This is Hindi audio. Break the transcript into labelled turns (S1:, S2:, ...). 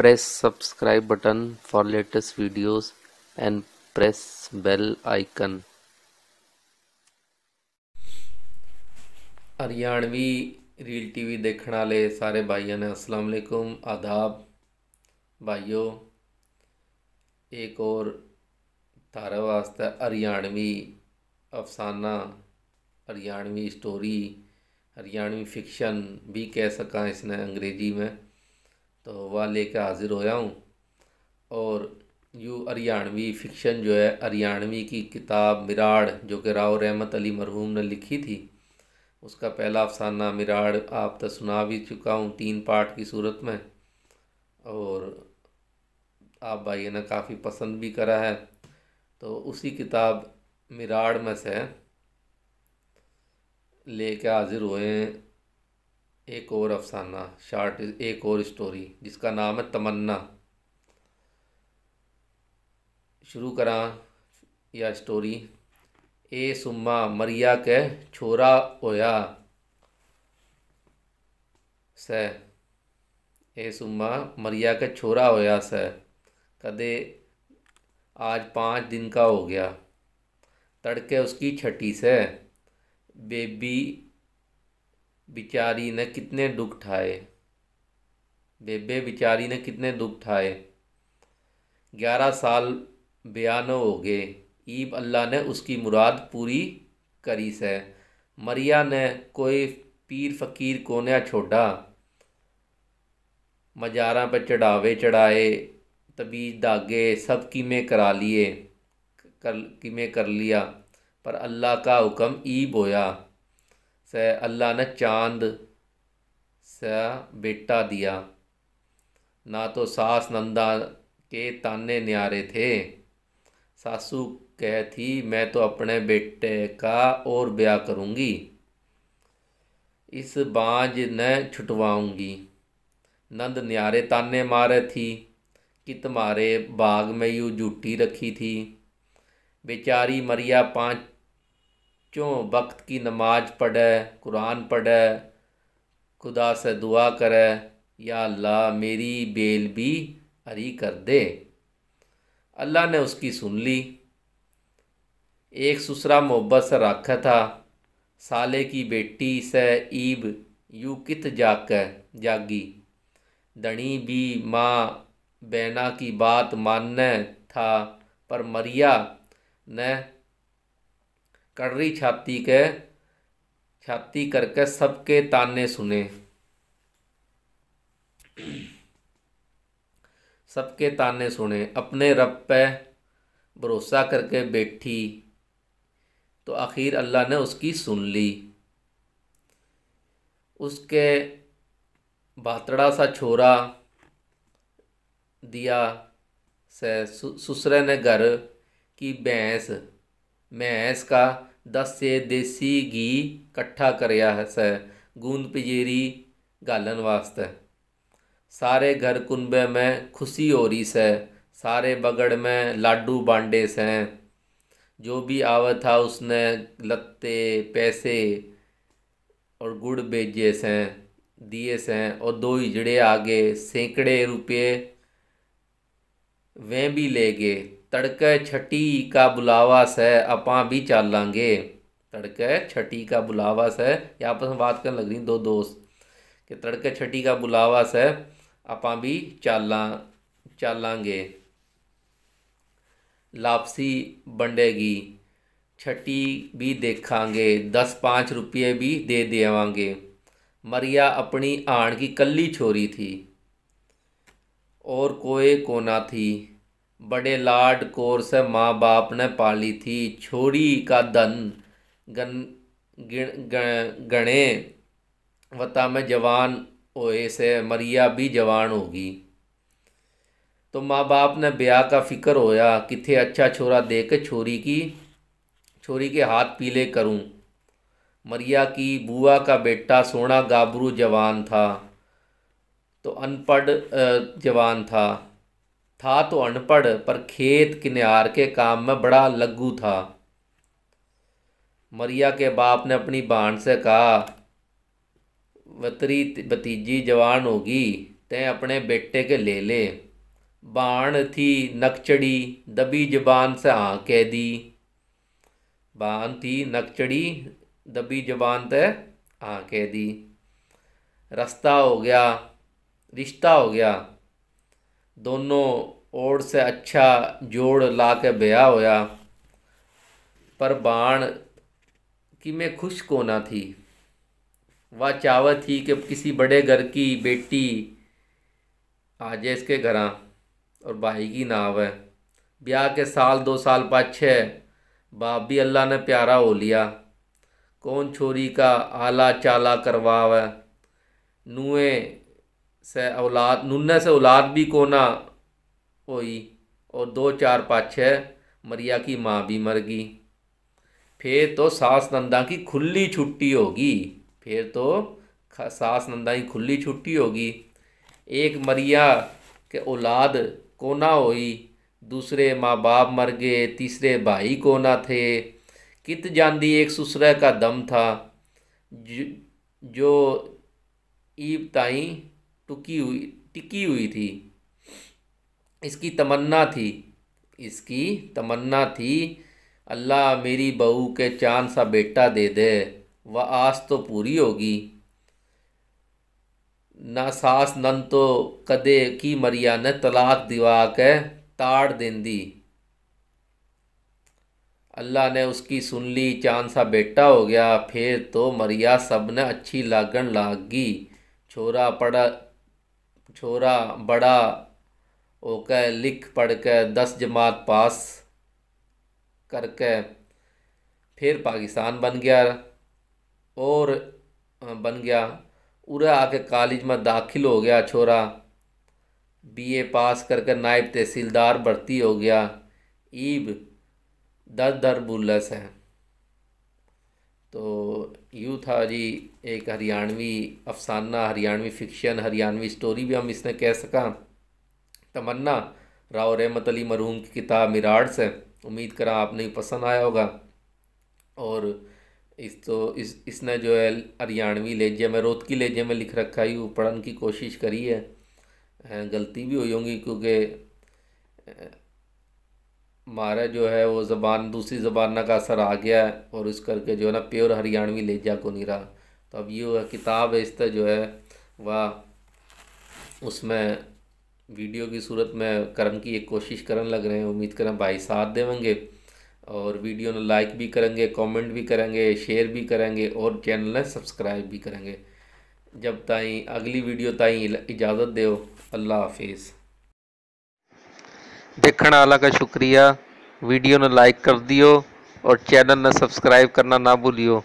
S1: press subscribe button for latest videos and press bell icon Haryanvi reel TV देखने वाले सारे भाइयों ने अस्सलाम वालेकुम आदाब भाइयों एक और तारे वास्ते हरियाणवी अफसाना हरियाणवी स्टोरी हरियाणवी फिक्शन भी कह सका इसने अंग्रेजी में तो वह लेकर हाज़िर होया हूँ और यू हरियाणवी फ़िक्शन जो है हरियाणवी की किताब मिराड़ जो कि राव रहमत अली मरहूम ने लिखी थी उसका पहला अफसाना मिराड़ आप तो सुना भी चुका हूँ तीन पार्ट की सूरत में और आप भाई ने काफ़ी पसंद भी करा है तो उसी किताब मिराड़ में से ले कर हाज़िर हुए हैं एक और अफसाना शार्ट एक और स्टोरी जिसका नाम है तमन्ना शुरू करा या स्टोरी ए सुम्मा मरिया के छोरा होया स ए सुम्मा मरिया के छोरा होया स कदे आज पाँच दिन का हो गया तड़के उसकी छठी से बेबी बिचारी ने कितने दुख ठाए बेबे बिचारी ने कितने दुख ठाए ग्यारह साल बयान हो गए ईब अल्लाह ने उसकी मुराद पूरी करी से मरिया ने कोई पीर फकीर को छोड़ा मजारा पर चढ़ावे चढ़ाए तबीज दागे सब किमें करा लिए कर कीमे कर लिया पर अल्लाह का हुक्म ईब होया से अल्लाह ने चांद सा बेटा दिया ना तो सास नंदा के ताने न्यारे थे सासू कह थी मैं तो अपने बेटे का और ब्याह करूँगी इस बांझ न छुटवाऊँगी नंद न्यारे ताने मारे थी कि तुम्हारे बाग में यूँ जूठी रखी थी बेचारी मरिया पाँच क्यों वक्त की नमाज पढ़े कुरान पढ़े खुदा से दुआ करे या अल्लाह मेरी बेल भी हरी कर दे अल्लाह ने उसकी सुन ली एक सुसरा मोहब्बत से रखा था साले की बेटी से ईब यू कित जाक जागी दणी भी माँ बहना की बात मानने था पर मरिया ने कड़री छाती के छाती करके सबके ताने सुने सबके ताने सुने अपने रब पे भरोसा करके बैठी तो आखिर अल्लाह ने उसकी सुन ली उसके बातड़ा सा छोरा दिया से सुसरे ने घर की भैंस मैं का दस से देसी घी कट्ठा कर स गूंद पजेरी गालन वास्ते सारे घर कुनबे में खुशी हो रही से सारे बगड़ में लाडू बांडे से जो भी आव था उसने लत्ते पैसे और गुड़ भेजे से दिए से और दो हिजड़े आगे सैकड़े रुपये वे भी ले गए तड़के छठी का बुलावा से अपा भी चल लाँगे तड़के छठी का बुलावा से ये आपस में बात करने लग रही दो दोस्त कि तड़के छठी का बुलावा से अपा भी चाल चालांगे लापसी बंडेगी छठी भी देखांगे दस पाँच रुपये भी दे देवांगे मरिया अपनी आण की कल्ली छोरी थी और कोई कोना थी बड़े लाड कोर से माँ बाप ने पाली थी छोरी का धन गणे वता में जवान ओए से मरिया भी जवान होगी तो माँ बाप ने ब्याह का फिक्र होया किथे अच्छा छोरा दे के छोरी की छोरी के हाथ पीले करूं मरिया की बुआ का बेटा सोना गाबरू जवान था तो अनपढ़ जवान था था तो अनपढ़ पर खेत किनार के काम में बड़ा लग्गू था मरिया के बाप ने अपनी बहन से कहा वतरी भतीजी जवान होगी ते अपने बेटे के ले ले बाण थी नकचड़ी दबी जबान से हाँ कह दी बाण थी नकचड़ी दबी जबान से हाँ कह दी रास्ता हो गया रिश्ता हो गया दोनों ओर से अच्छा जोड़ ला के ब्याह होया पर बाण कि मैं खुश को ना थी वह चाहत थी कि किसी बड़े घर की बेटी आ जाए इसके घर और भाई की नाव है ब्याह के साल दो साल पाछे बाप भी अल्लाह ने प्यारा हो लिया कौन छोरी का आला चाला करवावे नुए नुएँ से औलाद नुन्ने से औलाद भी कोना हुई और दो चार पाँच छः मरिया की माँ भी मर गई फिर तो सास नंदा की खुली छुट्टी होगी फिर तो सास नंदा की खुली छुट्टी होगी एक मरिया के औलाद कोना होई दूसरे माँ बाप मर गए तीसरे भाई कोना थे कित जाती एक सुसरे का दम था जो ईब ताई टुकी तो हुई टिकी हुई थी इसकी तमन्ना थी इसकी तमन्ना थी अल्लाह मेरी बहू के चांद सा बेटा दे दे वह आस तो पूरी होगी ना सास नन तो कदे की मरिया ने तलाक दिवा के ताड़ दी अल्लाह ने उसकी सुन ली चांद सा बेटा हो गया फिर तो मरिया सब ने अच्छी लागन लागी छोरा पड़ा छोरा बड़ा होकर लिख पढ़ कर दस जमात पास करके फिर पाकिस्तान बन गया और बन गया उरे आके कॉलेज में दाखिल हो गया छोरा बीए पास करके नायब तहसीलदार भर्ती हो गया ईब दर दर बुल्लस है तो यूँ था जी एक हरियाणवी अफसाना हरियाणवी फिक्शन हरियाणवी स्टोरी भी हम इसने कह सका तमन्ना राव रहमत अली मरहूम की किताब मिराड से उम्मीद करा आपने पसंद आया होगा और इस तो इस इसने जो है हरियाणवी लहजे में रोतकी लहजे में लिख रखा है पढ़ने की कोशिश करी है गलती भी हुई होंगी क्योंकि मारा जो है वो ज़बान दूसरी ज़बान का असर आ गया है और इस करके जो है ना प्योर हरियाणवी जा को नहीं रहा तो अब ये किताब है इस तरह जो है वह उसमें वीडियो की सूरत में करम की एक कोशिश करन लग रहे हैं उम्मीद करें भाई साथ देवेंगे और वीडियो ने लाइक भी करेंगे कमेंट भी करेंगे शेयर भी करेंगे और चैनल ने सब्सक्राइब भी करेंगे जब ताई अगली वीडियो ताई इजाज़त दो अल्लाह हाफिज़ देखने वाला का शुक्रिया वीडियो ने लाइक कर दियो और चैनल ने सब्सक्राइब करना ना भूलियो